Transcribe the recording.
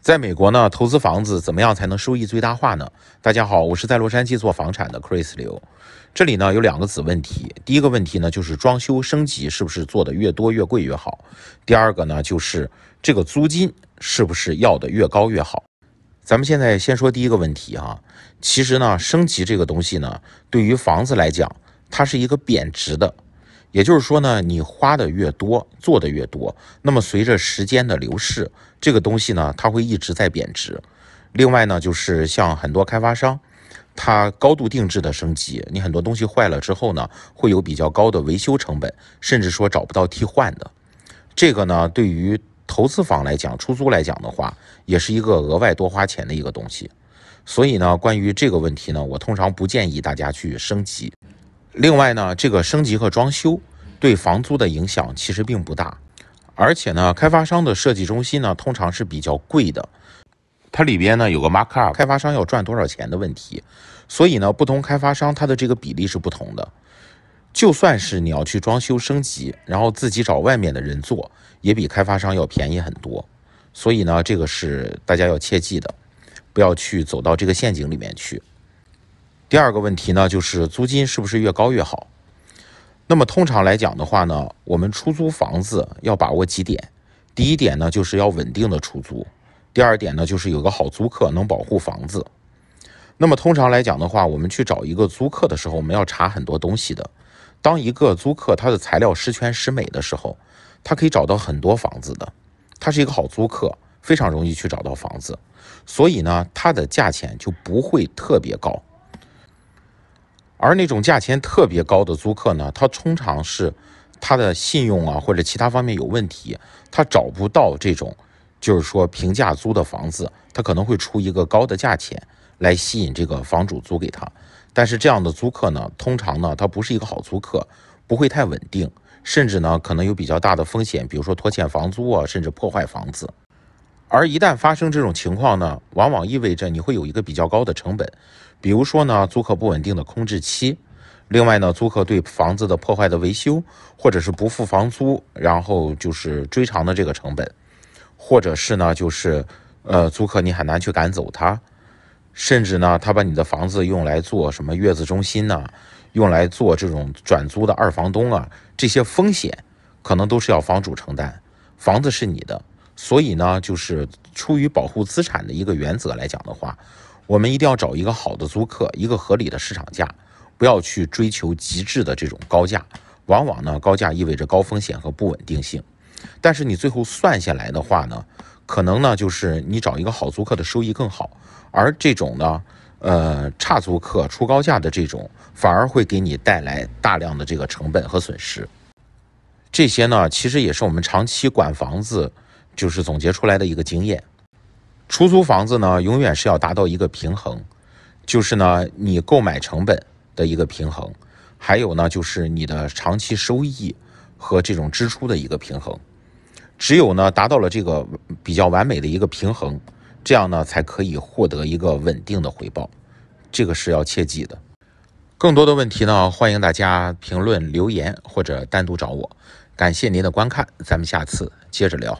在美国呢，投资房子怎么样才能收益最大化呢？大家好，我是在洛杉矶做房产的 Chris 刘。这里呢有两个子问题，第一个问题呢就是装修升级是不是做的越多越贵越好？第二个呢就是这个租金是不是要的越高越好？咱们现在先说第一个问题哈，其实呢，升级这个东西呢，对于房子来讲，它是一个贬值的。也就是说呢，你花的越多，做的越多，那么随着时间的流逝，这个东西呢，它会一直在贬值。另外呢，就是像很多开发商，它高度定制的升级，你很多东西坏了之后呢，会有比较高的维修成本，甚至说找不到替换的。这个呢，对于投资房来讲，出租来讲的话，也是一个额外多花钱的一个东西。所以呢，关于这个问题呢，我通常不建议大家去升级。另外呢，这个升级和装修对房租的影响其实并不大，而且呢，开发商的设计中心呢通常是比较贵的，它里边呢有个 markup，开发商要赚多少钱的问题，所以呢，不同开发商它的这个比例是不同的。就算是你要去装修升级，然后自己找外面的人做，也比开发商要便宜很多。所以呢，这个是大家要切记的，不要去走到这个陷阱里面去。第二个问题呢，就是租金是不是越高越好？那么通常来讲的话呢，我们出租房子要把握几点。第一点呢，就是要稳定的出租；第二点呢，就是有个好租客能保护房子。那么通常来讲的话，我们去找一个租客的时候，我们要查很多东西的。当一个租客他的材料十全十美的时候，他可以找到很多房子的，他是一个好租客，非常容易去找到房子，所以呢，他的价钱就不会特别高。而那种价钱特别高的租客呢，他通常是他的信用啊或者其他方面有问题，他找不到这种，就是说平价租的房子，他可能会出一个高的价钱来吸引这个房主租给他。但是这样的租客呢，通常呢他不是一个好租客，不会太稳定，甚至呢可能有比较大的风险，比如说拖欠房租啊，甚至破坏房子。而一旦发生这种情况呢，往往意味着你会有一个比较高的成本，比如说呢，租客不稳定的空置期；另外呢，租客对房子的破坏的维修，或者是不付房租，然后就是追偿的这个成本；或者是呢，就是呃，租客你很难去赶走他，甚至呢，他把你的房子用来做什么月子中心呢，用来做这种转租的二房东啊，这些风险可能都是要房主承担，房子是你的。所以呢，就是出于保护资产的一个原则来讲的话，我们一定要找一个好的租客，一个合理的市场价，不要去追求极致的这种高价。往往呢，高价意味着高风险和不稳定性。但是你最后算下来的话呢，可能呢就是你找一个好租客的收益更好，而这种呢，呃，差租客出高价的这种，反而会给你带来大量的这个成本和损失。这些呢，其实也是我们长期管房子。就是总结出来的一个经验，出租房子呢，永远是要达到一个平衡，就是呢，你购买成本的一个平衡，还有呢，就是你的长期收益和这种支出的一个平衡，只有呢，达到了这个比较完美的一个平衡，这样呢，才可以获得一个稳定的回报，这个是要切记的。更多的问题呢，欢迎大家评论留言或者单独找我。感谢您的观看，咱们下次接着聊。